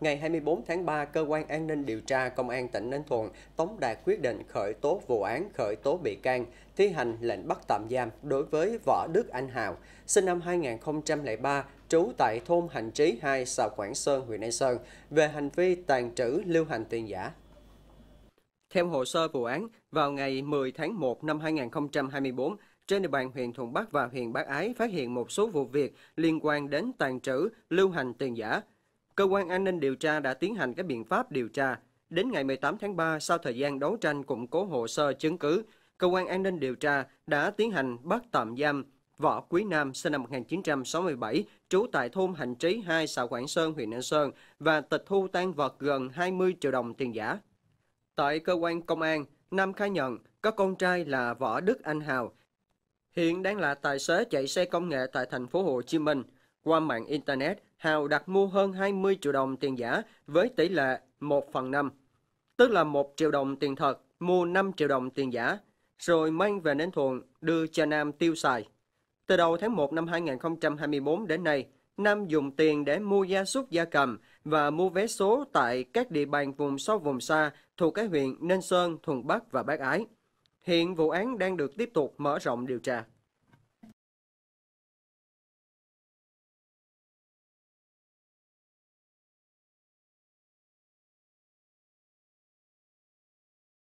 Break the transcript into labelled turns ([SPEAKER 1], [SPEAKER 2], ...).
[SPEAKER 1] Ngày 24 tháng 3, Cơ quan An ninh điều tra Công an tỉnh Ninh Thuận tống đạt quyết định khởi tố vụ án khởi tố bị can, thi hành lệnh bắt tạm giam đối với Võ Đức Anh Hào, sinh năm 2003, trú tại thôn Hành Trí 2, xã Quảng Sơn, huyện An Sơn, về hành vi tàn trữ lưu hành tiền giả. Theo hồ sơ vụ án, vào ngày 10 tháng 1 năm 2024, trên địa bàn huyện Thuận Bắc và huyện Bắc Ái phát hiện một số vụ việc liên quan đến tàn trữ, lưu hành tiền giả, cơ quan an ninh điều tra đã tiến hành các biện pháp điều tra. Đến ngày 18 tháng 3, sau thời gian đấu tranh củng cố hồ sơ chứng cứ, cơ quan an ninh điều tra đã tiến hành bắt tạm giam Võ Quý Nam sinh năm 1967, trú tại thôn Hành Trí 2, xã Quảng Sơn, huyện Ninh Sơn và tịch thu tan vật gần 20 triệu đồng tiền giả. Tại cơ quan công an, Nam khai nhận có con trai là Võ Đức Anh Hào, hiện đang là tài xế chạy xe công nghệ tại thành phố Hồ Chí Minh. Qua mạng Internet, Hào đặt mua hơn 20 triệu đồng tiền giả với tỷ lệ 1 phần 5, tức là 1 triệu đồng tiền thật, mua 5 triệu đồng tiền giả, rồi mang về đến Thuận đưa cho Nam tiêu xài. Từ đầu tháng 1 năm 2024 đến nay, Nam dùng tiền để mua gia súc gia cầm và mua vé số tại các địa bàn vùng sâu vùng xa thuộc các huyện Ninh Sơn, Thuận Bắc và Bác Ái. Hiện vụ án đang được tiếp tục mở rộng điều tra.